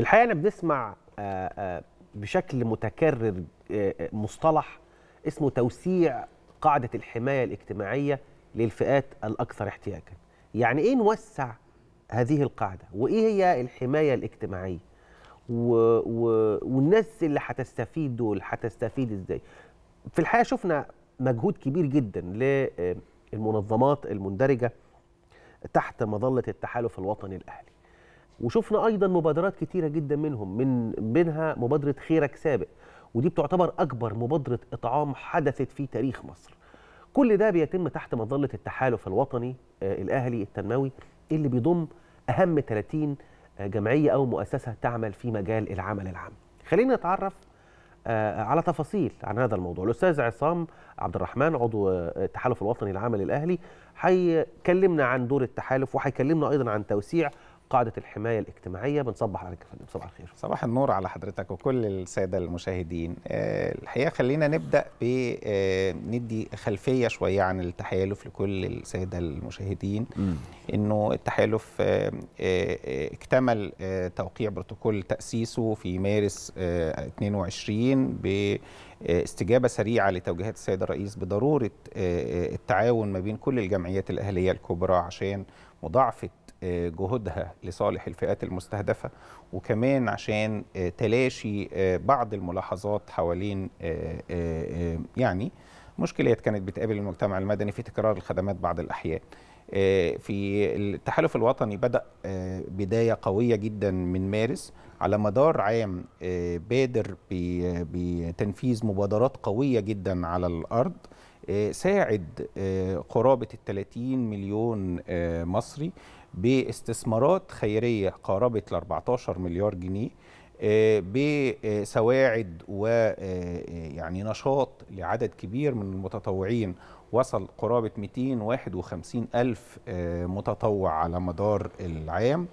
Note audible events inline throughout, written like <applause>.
في الحقيقه انا بنسمع آه، آه، بشكل متكرر آه، مصطلح اسمه توسيع قاعده الحمايه الاجتماعيه للفئات الاكثر احتياجا يعني ايه نوسع هذه القاعده وايه هي الحمايه الاجتماعيه و... و... والناس اللي هتستفيد دول هتستفيد ازاي في الحقيقه شفنا مجهود كبير جدا للمنظمات المندرجه تحت مظله التحالف الوطني الاهلي وشفنا ايضا مبادرات كتيره جدا منهم من بينها مبادره خيرك سابق ودي بتعتبر اكبر مبادره اطعام حدثت في تاريخ مصر كل ده بيتم تحت مظله التحالف الوطني آه، الاهلي التنموي اللي بيضم اهم 30 آه، جمعيه او مؤسسه تعمل في مجال العمل العام خلينا نتعرف آه، على تفاصيل عن هذا الموضوع الاستاذ عصام عبد الرحمن عضو التحالف الوطني للعمل الاهلي هيكلمنا عن دور التحالف وهيكلمنا ايضا عن توسيع قاعده الحمايه الاجتماعيه بنصبح عليك يا فندم صباح الخير صباح النور على حضرتك وكل الساده المشاهدين آه، الحقيقه خلينا نبدا بندي آه، خلفيه شويه عن التحالف لكل الساده المشاهدين انه التحالف آه، اكتمل توقيع بروتوكول تاسيسه في مارس 22 ب استجابه سريعه لتوجيهات السيد الرئيس بضروره التعاون ما بين كل الجمعيات الاهليه الكبرى عشان مضاعفه جهودها لصالح الفئات المستهدفة وكمان عشان آه، تلاشي آه، بعض الملاحظات حوالين آه، يعني مشكلات كانت بتقابل المجتمع المدني في تكرار الخدمات بعض الأحيان في التحالف الوطني بدأ بداية قوية جدا من مارس على مدار عام بادر بتنفيذ مبادرات قوية جدا على الأرض ساعد قرابة 30 مليون مصري باستثمارات خيريه قاربه ال 14 مليار جنيه آه، بسواعد ويعني آه، آه، نشاط لعدد كبير من المتطوعين وصل قرابة 251 ألف متطوع على مدار العام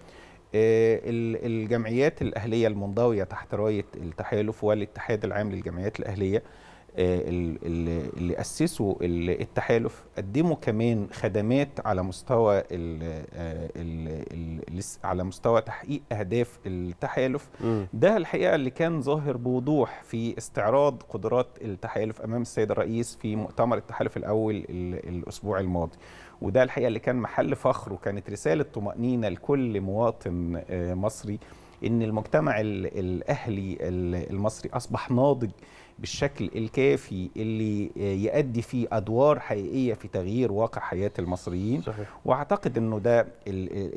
الجمعيات الأهلية المنضوية تحت راية التحالف والاتحاد العام للجمعيات الأهلية آه، اللي اسسوا التحالف قدموا كمان خدمات على مستوى آه، على مستوى تحقيق اهداف التحالف ده الحقيقه اللي كان ظاهر بوضوح في استعراض قدرات التحالف امام السيد الرئيس في مؤتمر التحالف الاول الاسبوع الماضي وده الحقيقه اللي كان محل فخر وكانت رساله طمانينه لكل مواطن آه، مصري ان المجتمع الاهلي المصري اصبح ناضج بالشكل الكافي اللي يؤدي فيه ادوار حقيقيه في تغيير واقع حياه المصريين صحيح. واعتقد انه ده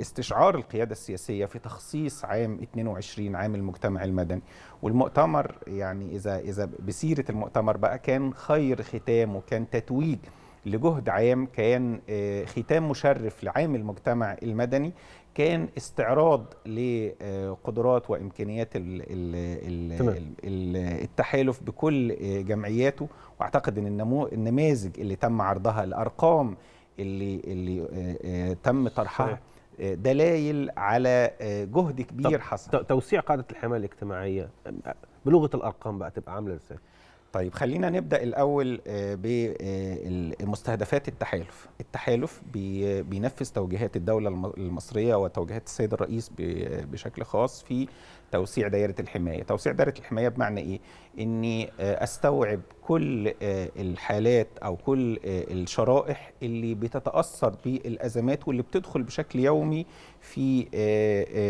استشعار القياده السياسيه في تخصيص عام 22 عام المجتمع المدني والمؤتمر يعني اذا اذا بسيره المؤتمر بقى كان خير ختام وكان تتويج لجهد عام كان آه، ختام مشرف لعام المجتمع المدني كان استعراض لقدرات آه، وامكانيات ال ال ال التحالف بكل آه، جمعياته واعتقد ان النمو النماذج اللي تم عرضها الارقام اللي اللي آه، آه، تم طرحها دلائل على جهد كبير حصل توسيع قاعده الحمايه الاجتماعيه بلغه الارقام بقى تبقى عامله ازاي طيب خلينا نبدا الاول بمستهدفات التحالف التحالف بينفذ توجيهات الدوله المصريه وتوجيهات السيد الرئيس بشكل خاص في توسيع دائره الحمايه توسيع دائره الحمايه بمعنى ايه اني آه، استوعب كل آه، الحالات او كل آه، الشرائح اللي بتتاثر بالازمات واللي بتدخل بشكل يومي في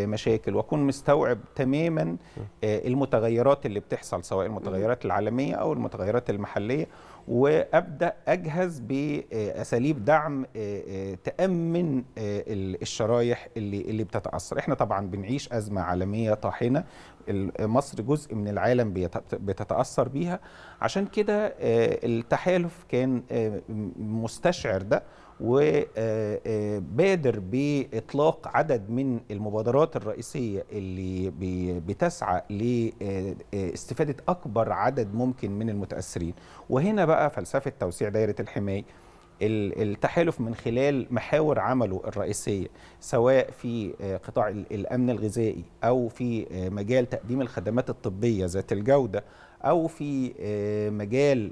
مشاكل واكون مستوعب تماما المتغيرات اللي بتحصل سواء المتغيرات العالميه او المتغيرات المحليه وابدا اجهز باساليب دعم آه، آه، تامن آه، الشرايح اللي اللي بتتاثر احنا طبعا بنعيش ازمه عالميه طاحنه مصر جزء من العالم بتتاثر بيها عشان كده التحالف كان مستشعر ده وبادر باطلاق عدد من المبادرات الرئيسيه اللي بتسعى لاستفاده اكبر عدد ممكن من المتاثرين وهنا بقى فلسفه توسيع دايره الحمايه التحالف من خلال محاور عمله الرئيسيه سواء في آه، قطاع الامن الغذائي او في آه، مجال تقديم الخدمات الطبيه ذات الجوده او في آه، مجال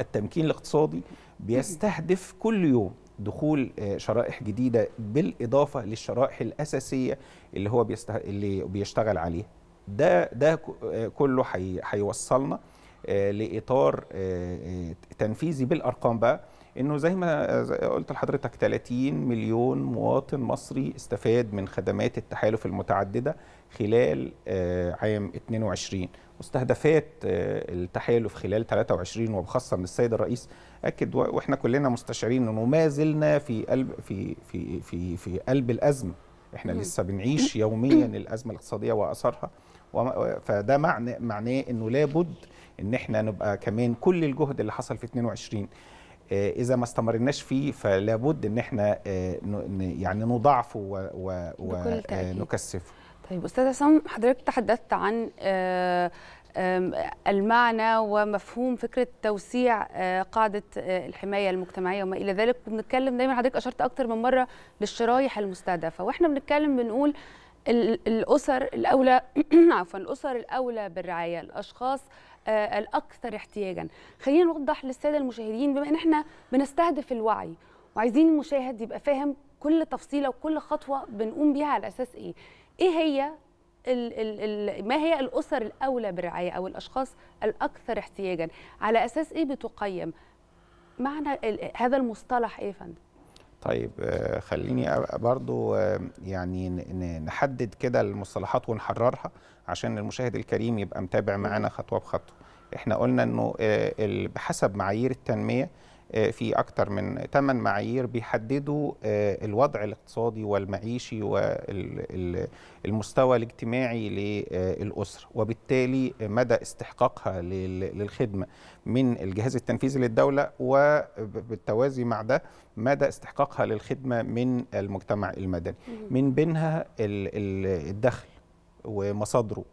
التمكين الاقتصادي بيستهدف كل يوم دخول آه، شرائح جديده بالاضافه للشرائح الاساسيه اللي هو بيسته... اللي بيشتغل عليها ده ده آه، كله هيوصلنا آه، لاطار تنفيذي بالارقام بقى انه زي ما قلت لحضرتك 30 مليون مواطن مصري استفاد من خدمات التحالف المتعدده خلال آه، عام 22 مستهدفات آه، التحالف خلال 23 وبخاصه من السيد الرئيس اكد واحنا كلنا مستشعرين انه ما زلنا في قلب في في في في قلب الازمه احنا لسه بنعيش يوميا <coughs> الازمه الاقتصاديه واثارها فده معنى معناه انه لابد ان احنا نبقى كمان كل الجهد اللي حصل في 22 آه، اذا ما استمرناش فيه فلابد ان احنا يعني نضعفه ونكثفه طيب استاذ عصام حضرتك تحدثت عن آه، المعنى ومفهوم فكره توسيع آه، قاعده آه، الحمايه المجتمعيه وما الى ذلك وبنتكلم دايما حضرتك اشرت اكتر من مره للشرايح المستهدفه واحنا بنتكلم بنقول الاسر الاولى <clears throat> عفوا الاسر الاولى بالرعايه الاشخاص الاكثر احتياجا خلينا نوضح للساده المشاهدين بما ان احنا بنستهدف الوعي وعايزين المشاهد يبقى فاهم كل تفصيله وكل خطوه بنقوم بيها على اساس ايه ايه هي الـ الـ الـ ما هي الاسر الاولى بالرعايه او الاشخاص الاكثر احتياجا على اساس ايه بتقيم معنى هذا المصطلح ايه يا فندم طيب آه، خليني برضو آه، يعني نحدد كده المصطلحات ونحررها عشان المشاهد الكريم يبقى متابع معانا خطوه بخطوه احنا قلنا انه آه، بحسب معايير التنميه آه، في أكثر من 8 معايير بيحددوا آه، الوضع الاقتصادي والمعيشي والمستوى الاجتماعي للأسرة آه، وبالتالي مدى استحقاقها للخدمة من الجهاز التنفيذي للدولة وبالتوازي مع ده مدى استحقاقها للخدمة من المجتمع المدني من بينها الدخل ومصادره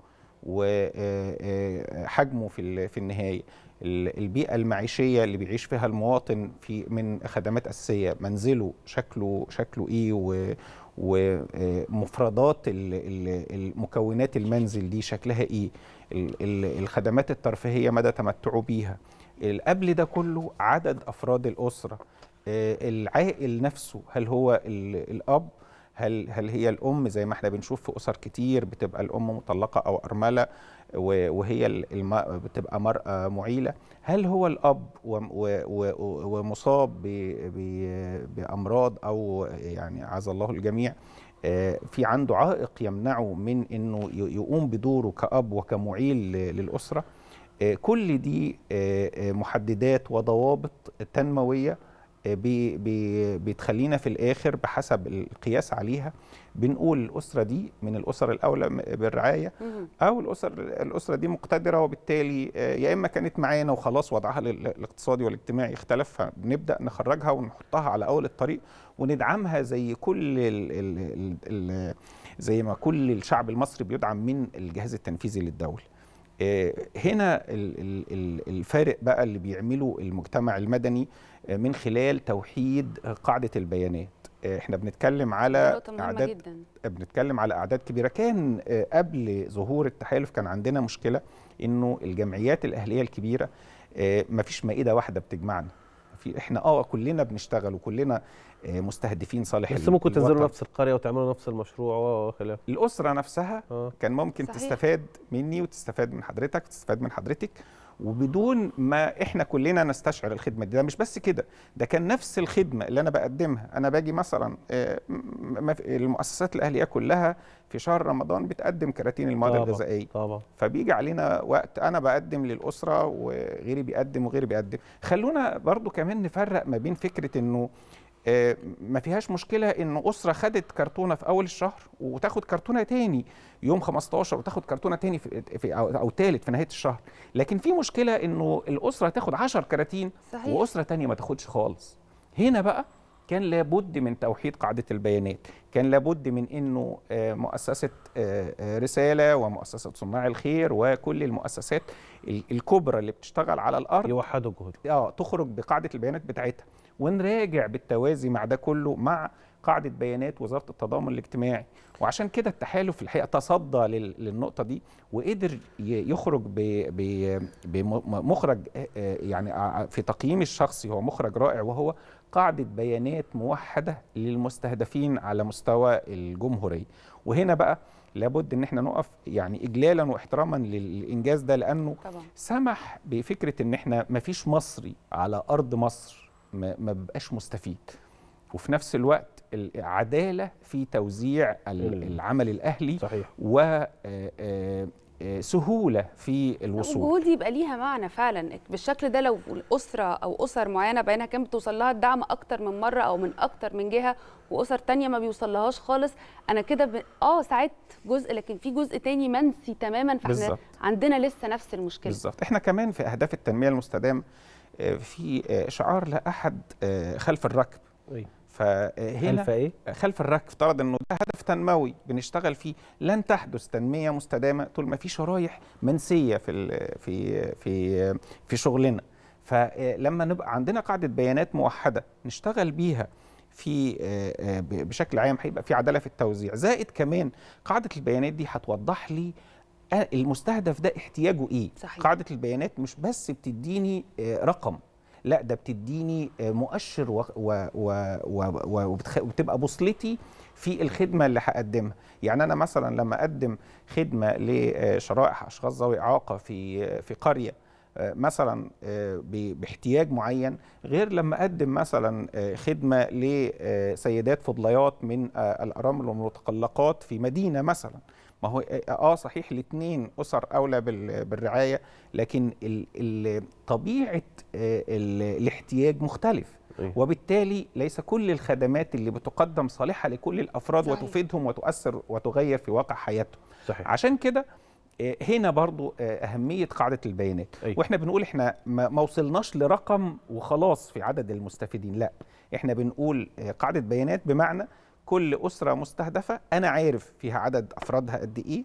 وحجمه في النهايه البيئة المعيشية اللي بيعيش فيها المواطن في من خدمات أساسية منزله شكله شكله إيه و ومفردات آه، المكونات المنزل دي شكلها إيه الخدمات الترفيهية مدى تمتعه بيها قبل ده كله عدد أفراد الأسرة آه، العائل نفسه هل هو الأب هل هل هي الام زي ما احنا بنشوف في اسر كتير بتبقى الام مطلقه او ارمله وهي بتبقى مرأة معيلة هل هو الأب ومصاب بأمراض أو يعني عز الله الجميع آه، في عنده عائق يمنعه من أنه يقوم بدوره كأب وكمعيل للأسرة آه، كل دي آه، محددات وضوابط تنموية آه، بي بي بتخلينا في الاخر بحسب القياس عليها بنقول الاسره دي من الاسر الاولى بالرعايه او الاسر الاسره دي مقتدره وبالتالي آه، يا اما كانت معانا وخلاص وضعها الاقتصادي والاجتماعي اختلف فبنبدا نخرجها ونحطها على اول الطريق وندعمها زي كل الـ الـ الـ زي ما كل الشعب المصري بيدعم من الجهاز التنفيذي للدوله آه، هنا الفارق بقى اللي بيعمله المجتمع المدني آه، من خلال توحيد قاعده البيانات آه، احنا بنتكلم على اعداد جداً. بنتكلم على اعداد كبيره كان قبل ظهور التحالف كان عندنا مشكله انه الجمعيات الاهليه الكبيره مفيش مائده واحده بتجمعنا في احنا اه كلنا بنشتغل وكلنا آه، مستهدفين صالح بس ممكن تنزلوا نفس القريه وتعملوا نفس المشروع وخلاف اه، اه، الاسره نفسها كان ممكن صحيح. تستفاد مني وتستفاد من حضرتك وتستفاد من حضرتك وبدون ما احنا كلنا نستشعر الخدمه دي ده مش بس كده ده كان نفس الخدمه اللي انا بقدمها انا باجي مثلا آه، المؤسسات الاهليه كلها في شهر رمضان بتقدم كراتين المواد الغذائيه طبعا فبيجي علينا وقت انا بقدم للاسره وغيري بيقدم وغيري بيقدم خلونا برضو كمان نفرق ما بين فكره انه آه، ما فيهاش مشكله ان اسره خدت كرتونه في اول الشهر وتاخد كرتونه تاني يوم 15 وتاخد كرتونه تاني في او تالت في نهايه الشهر لكن في مشكله انه الاسره تاخد 10 كراتين صحيح. واسره تانية ما تاخدش خالص هنا بقى كان لابد من توحيد قاعده البيانات كان لابد من انه آه، مؤسسه آه، رساله ومؤسسه صناع الخير وكل المؤسسات الكبرى اللي بتشتغل على الارض يوحدوا جهودهم اه تخرج بقاعده البيانات بتاعتها ونراجع بالتوازي مع ده كله مع قاعده بيانات وزاره التضامن الاجتماعي وعشان كده التحالف الحقيقه تصدى للنقطه دي وقدر يخرج بمخرج آه، آه، يعني آه، في تقييم الشخصي هو مخرج رائع وهو قاعده بيانات موحده للمستهدفين على مستوى الجمهوريه وهنا بقى لابد ان احنا نقف يعني اجلالا واحتراما للانجاز ده لانه طبعا. سمح بفكره ان احنا ما فيش مصري على ارض مصر ما بيبقاش مستفيد وفي نفس الوقت العداله في توزيع العمل الاهلي صحيح. و آه، آه، آه، سهوله في الوصول وجود يبقى ليها معنى فعلا بالشكل ده لو الاسره او اسر معينه بينها كانت بتوصل لها الدعم اكتر من مره او من اكتر من جهه واسر تانية ما بيوصلهاش خالص انا كده ب... اه ساعات جزء لكن في جزء تاني منسي تماما فاحنا بالزبط. عندنا لسه نفس المشكله بالظبط احنا كمان في اهداف التنميه المستدامه في شعار لا احد آه، خلف الركب فهنا خلف ايه؟ خلف الركب افترض انه ده هدف تنموي بنشتغل فيه لن تحدث تنميه مستدامه طول ما في شرايح منسيه في في في في شغلنا فلما نبقى عندنا قاعده بيانات موحده نشتغل بيها في آه، آه، بشكل عام هيبقى في عداله في التوزيع زائد كمان قاعده البيانات دي هتوضح لي آه، المستهدف ده احتياجه ايه صحيح. قاعده البيانات مش بس بتديني آه، رقم لا ده بتديني آه، مؤشر وبتبقى بوصلتي في الخدمه اللي هقدمها يعني انا مثلا لما اقدم خدمه لشرائح اشخاص ذوي اعاقه في في قريه مثلا باحتياج معين غير لما اقدم مثلا خدمه لسيدات فضليات من الارامل والمتقلقات في مدينه مثلا ما هو اه صحيح الاثنين اسر اولى بالرعايه لكن طبيعه آه، الاحتياج مختلف وبالتالي ليس كل الخدمات اللي بتقدم صالحه لكل الافراد صحيح. وتفيدهم وتؤثر وتغير في واقع حياتهم صحيح. عشان كده آه، هنا برضو آه، أهمية قاعدة البيانات أي. أيوة. وإحنا بنقول إحنا ما وصلناش لرقم وخلاص في عدد المستفيدين لا إحنا بنقول قاعدة بيانات بمعنى كل اسره مستهدفه انا عارف فيها عدد افرادها قد ايه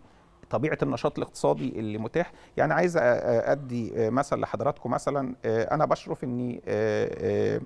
طبيعه النشاط الاقتصادي اللي متاح يعني عايز ادي مثل لحضراتكم مثلا آه، انا بشرف اني آه،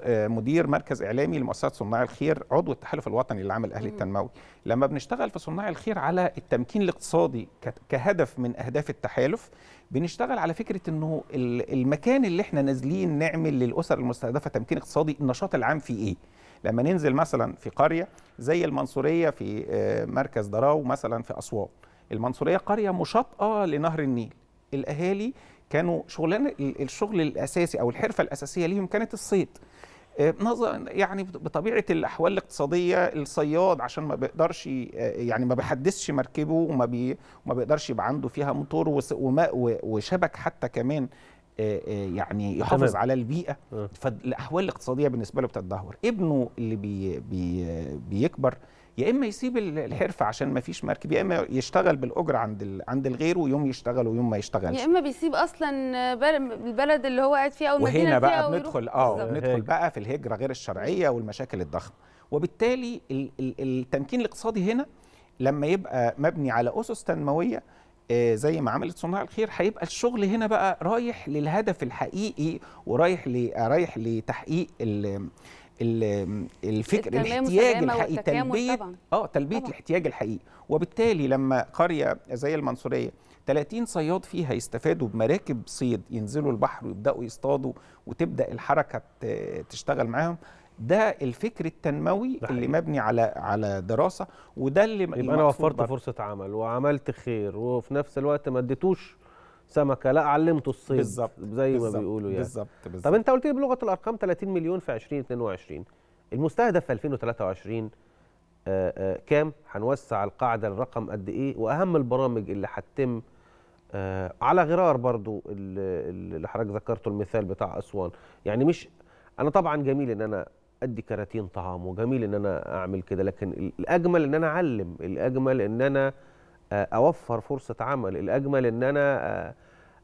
آه، مدير مركز اعلامي لمؤسسه صناع الخير عضو التحالف الوطني للعمل الاهلي التنموي لما بنشتغل في صناع الخير على التمكين الاقتصادي كهدف من اهداف التحالف بنشتغل على فكره انه المكان اللي احنا نازلين نعمل للاسر المستهدفه تمكين اقتصادي النشاط العام فيه ايه لما ننزل مثلا في قريه زي المنصوريه في آه، مركز دراو مثلا في اسوان المنصوريه قريه مشاطئه لنهر النيل الاهالي كانوا شغلانه الشغل الاساسي او الحرفه الاساسيه ليهم كانت الصيد آه، يعني بطبيعه الاحوال الاقتصاديه الصياد عشان ما بيقدرش آه، يعني ما بيحدثش مركبه وما بي وما بيقدرش يبقى عنده فيها موتور وماء وشبك حتى كمان آه، آه، يعني يحافظ على البيئه آه. فالاحوال الاقتصاديه بالنسبه له بتتدهور ابنه اللي بي بي بيكبر يا اما يسيب الحرفه عشان ما فيش مركب يا اما يشتغل بالاجره عند عند الغير ويوم يشتغل ويوم ما يشتغلش يا اما بيسيب اصلا البلد اللي هو قاعد فيها او المدينه وهنا بقى بندخل اه بندخل بقى في الهجره غير الشرعيه والمشاكل الضخمه وبالتالي التمكين الاقتصادي هنا لما يبقى مبني على اسس تنمويه آه، زي ما عملت صناع الخير هيبقى الشغل هنا بقى رايح للهدف الحقيقي ورايح رايح لتحقيق الفكر الاحتياج الحقيقي تلبيه اه تلبيه الاحتياج الحقيقي وبالتالي لما قريه زي المنصوريه 30 صياد فيها يستفادوا بمراكب صيد ينزلوا البحر ويبداوا يصطادوا وتبدا الحركه تشتغل معاهم ده الفكر التنموي ده اللي مبني على على دراسه وده اللي يبقى انا وفرت برضه. فرصه عمل وعملت خير وفي نفس الوقت ما اديتوش سمكه لا علمته الصيد بالظبط زي بالزبط ما بيقولوا يعني بالظبط بالظبط طب انت قلت لي بلغه الارقام 30 مليون في 2022 المستهدف في 2023 آه، آه، كام هنوسع القاعده الرقم قد ايه واهم البرامج اللي هتتم آه، على غرار برضو اللي حضرتك ذكرته المثال بتاع اسوان يعني مش انا طبعا جميل ان انا ادي كراتين طعام وجميل ان انا اعمل كده لكن الاجمل ان انا اعلم الاجمل ان انا آه، اوفر فرصه عمل الاجمل ان انا آه،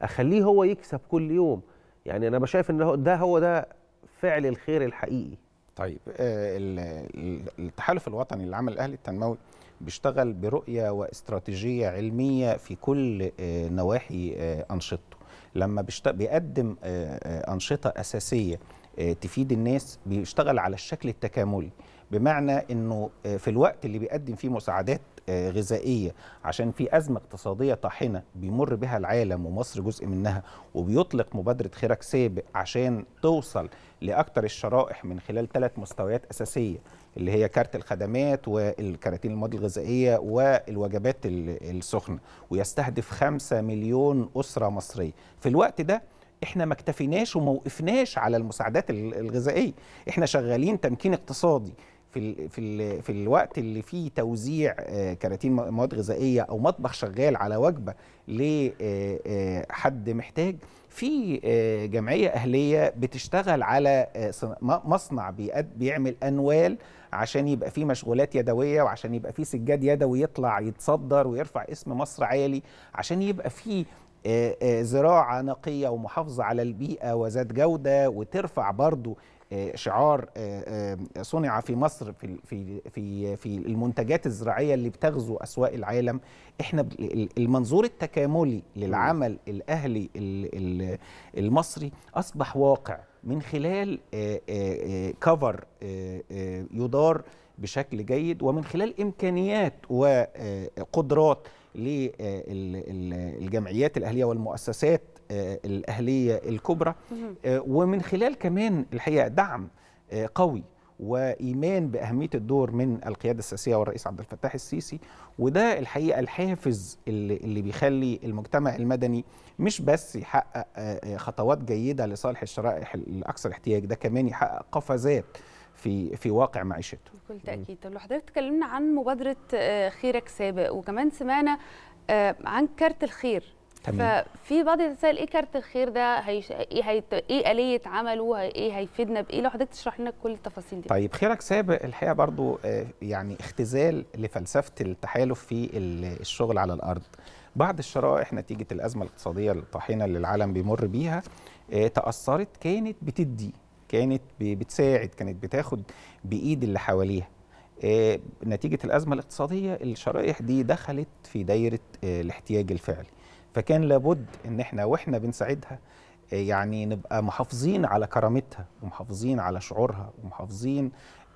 اخليه هو يكسب كل يوم يعني انا بشايف ان ده هو ده فعل الخير الحقيقي طيب آه، التحالف الوطني للعمل الاهلي التنموي بيشتغل برؤيه واستراتيجيه علميه في كل نواحي انشطته لما بيقدم آه، آه، أنشطة أساسية آه، تفيد الناس بيشتغل على الشكل التكاملي بمعنى انه في الوقت اللي بيقدم فيه مساعدات غذائيه عشان في ازمه اقتصاديه طاحنه بيمر بها العالم ومصر جزء منها وبيطلق مبادره خيرك سابق عشان توصل لاكثر الشرائح من خلال ثلاث مستويات اساسيه اللي هي كارت الخدمات والكراتين المواد الغذائيه والوجبات السخنه ويستهدف 5 مليون اسره مصريه في الوقت ده احنا ما اكتفيناش وما وقفناش على المساعدات الغذائيه احنا شغالين تمكين اقتصادي في في في الوقت اللي فيه توزيع آه، كراتين مواد غذائيه او مطبخ شغال على وجبه لحد آه، آه، محتاج في جمعيه اهليه بتشتغل على مصنع بيعمل انوال عشان يبقى في مشغولات يدويه وعشان يبقى في سجاد يدوي يطلع يتصدر ويرفع اسم مصر عالي عشان يبقى في آه، آه، زراعه نقيه ومحافظه على البيئه وذات جوده وترفع برضو آه، شعار صنع في مصر في في في في المنتجات الزراعيه اللي بتغزو اسواق العالم احنا المنظور التكاملي للعمل الاهلي المصري اصبح واقع من خلال كفر آه، آه، آه، يدار بشكل جيد ومن خلال امكانيات وقدرات للجمعيات الاهليه والمؤسسات الاهليه الكبرى ومن خلال كمان الحقيقه دعم قوي وايمان باهميه الدور من القياده السياسيه والرئيس عبد الفتاح السيسي وده الحقيقه الحافز اللي, اللي بيخلي المجتمع المدني مش بس يحقق آه، آه، خطوات جيده لصالح الشرائح الاكثر احتياج ده كمان يحقق قفزات في في واقع معيشته. بكل تاكيد، طب لو حضرتك اتكلمنا عن مبادره آه، خيرك سابق وكمان سمعنا عن كارت الخير تمام ففي بعض يتساءل ايه كارت الخير ده هيش... ايه هي... ايه آلية عمله ايه هيفيدنا بايه لو حضرتك تشرح لنا كل التفاصيل دي طيب خيرك سابق الحقيقه برضو آه، يعني اختزال لفلسفه التحالف في الشغل على الارض بعض الشرائح نتيجه الازمه الاقتصاديه الطاحنه اللي العالم بيمر بيها آه، تاثرت كانت بتدي كانت بتساعد كانت بتاخد بايد اللي حواليها آه، نتيجه الازمه الاقتصاديه الشرائح دي دخلت في دايره الاحتياج الفعلي فكان لابد ان احنا واحنا بنساعدها آه، يعني نبقى محافظين على كرامتها ومحافظين على شعورها ومحافظين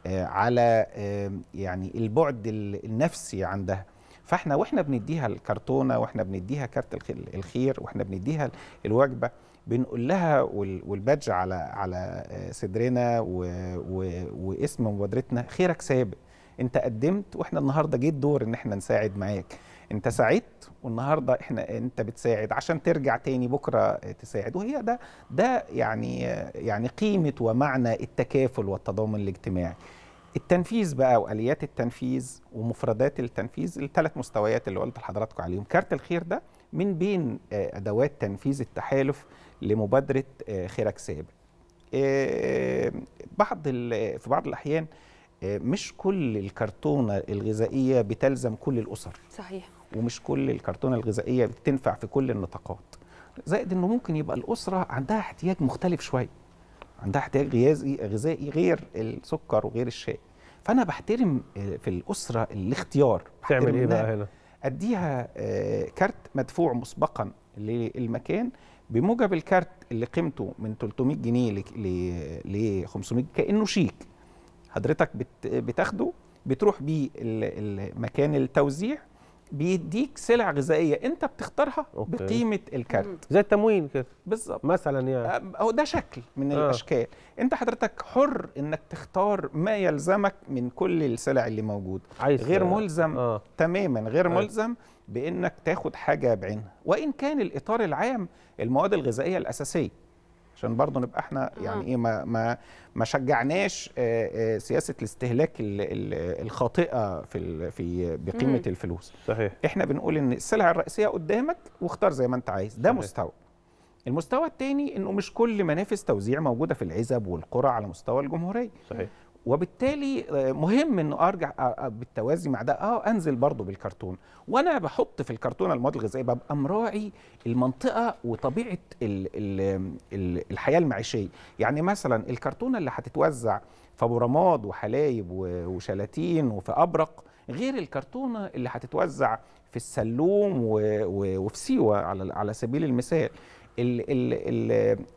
آه، على آه، يعني البعد النفسي عندها فاحنا واحنا بنديها الكرتونه واحنا بنديها كارت الخير واحنا بنديها الوجبه بنقول لها والبادج على على صدرنا واسم مبادرتنا خيرك سابق انت قدمت واحنا النهارده جه الدور ان احنا نساعد معاك انت ساعدت والنهارده احنا انت بتساعد عشان ترجع تاني بكره تساعد وهي ده ده يعني يعني قيمه ومعنى التكافل والتضامن الاجتماعي التنفيذ بقى واليات التنفيذ ومفردات التنفيذ الثلاث مستويات اللي قلت لحضراتكم عليهم كارت الخير ده من بين آه، ادوات تنفيذ التحالف لمبادره آه، خيرك سابق آه، بعض في بعض الاحيان آه، مش كل الكرتونة الغذائية بتلزم كل الأسر صحيح ومش كل الكرتونة الغذائية بتنفع في كل النطاقات زائد أنه ممكن يبقى الأسرة عندها احتياج مختلف شوية عندها احتياج غذائي غير السكر وغير الشاي فأنا بحترم آه، في الأسرة الاختيار تعمل إيه بقى هنا؟ أديها آه، كارت مدفوع مسبقا للمكان بموجب الكارت اللي قيمته من 300 جنيه ل 500 كأنه شيك حضرتك بتاخده بتروح بيه مكان التوزيع بيديك سلع غذائيه انت بتختارها أوكي. بقيمه الكارت زي التموين كده بالظبط مثلا يعني آه، هو ده شكل من آه. الاشكال انت حضرتك حر انك تختار ما يلزمك من كل السلع اللي موجوده عايز غير ملزم آه. تماما غير آه. ملزم بانك تاخد حاجه بعينها وان كان الاطار العام المواد الغذائيه الاساسيه عشان برضه نبقى احنا يعني ايه ما ما ما شجعناش آه، آه، سياسه الاستهلاك الخاطئه في في بقيمه الفلوس صحيح احنا بنقول ان السلعه الرئيسيه قدامك واختار زي ما انت عايز ده صحيح. مستوى المستوى الثاني انه مش كل منافس توزيع موجوده في العزب والقرى على مستوى الجمهوريه صحيح وبالتالي آه، مهم انه ارجع آه، آه، بالتوازي مع ده اه انزل برضه بالكرتون وانا بحط في الكرتونه المواد الغذائيه ببقى مراعي المنطقه وطبيعه الـ الـ الـ الحياه المعيشيه يعني مثلا الكرتونه اللي هتتوزع في ابو رماد وحلايب وشلاتين وفي ابرق غير الكرتونه اللي هتتوزع في السلوم وفي سيوه على على سبيل المثال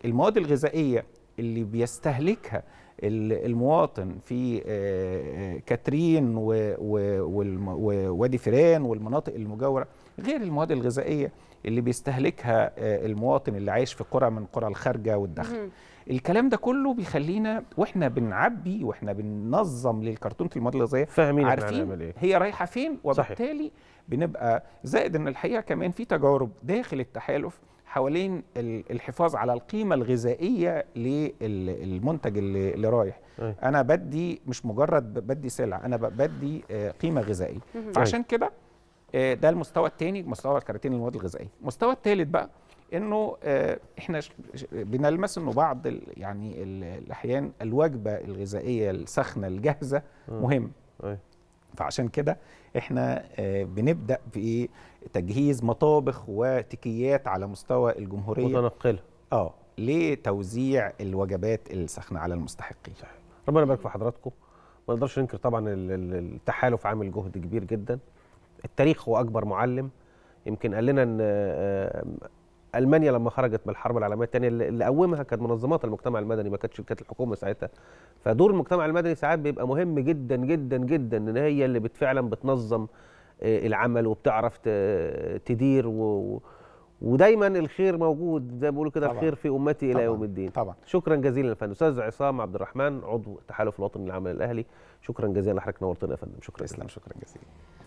المواد الغذائيه اللي بيستهلكها المواطن في آه، آه، كاترين ووادي فيران والمناطق المجاوره غير المواد الغذائيه اللي بيستهلكها آه، المواطن اللي عايش في قرى من قرى الخارجه والداخل الكلام ده كله بيخلينا واحنا بنعبي واحنا بننظم للكرتونه المواد الغذائيه فاهمين عارفين ايه. هي رايحه فين وبالتالي صحيح. بنبقى زائد ان الحقيقه كمان في تجارب داخل التحالف حوالين الحفاظ على القيمه الغذائيه للمنتج اللي, اللي رايح أي. أيوة. انا بدي مش مجرد بدي سلعه انا بدي آه، قيمه غذائيه فعشان أيوة. كده آه، ده المستوى الثاني مستوى الكراتين المواد الغذائيه المستوى الثالث بقى انه آه، احنا بنلمس انه بعض يعني الاحيان الوجبه الغذائيه السخنه الجاهزه مهم أي. أيوة. فعشان كده احنا بنبدا في تجهيز مطابخ وتكيات على مستوى الجمهوريه متنقله اه لتوزيع الوجبات الساخنه على المستحقين ربنا يبارك في حضراتكم ما نقدرش ننكر طبعا التحالف عامل جهد كبير جدا التاريخ هو اكبر معلم يمكن قال لنا ان آه، آه، المانيا لما خرجت من الحرب العالميه الثانيه اللي قومها كانت منظمات المجتمع المدني ما كانتش كانت الحكومه ساعتها فدور المجتمع المدني ساعات بيبقى مهم جدا جدا جدا ان هي اللي فعلا بتنظم آه، العمل وبتعرف تدير و... ودايما الخير موجود زي ما بيقولوا كده الخير في امتي الى يوم الدين طبعا شكرا جزيلا يا فندم استاذ عصام عبد الرحمن عضو التحالف الوطني للعمل الاهلي شكرا جزيلا لحضرتك نورتنا يا فندم شكرا تسلم شكرا جزيلا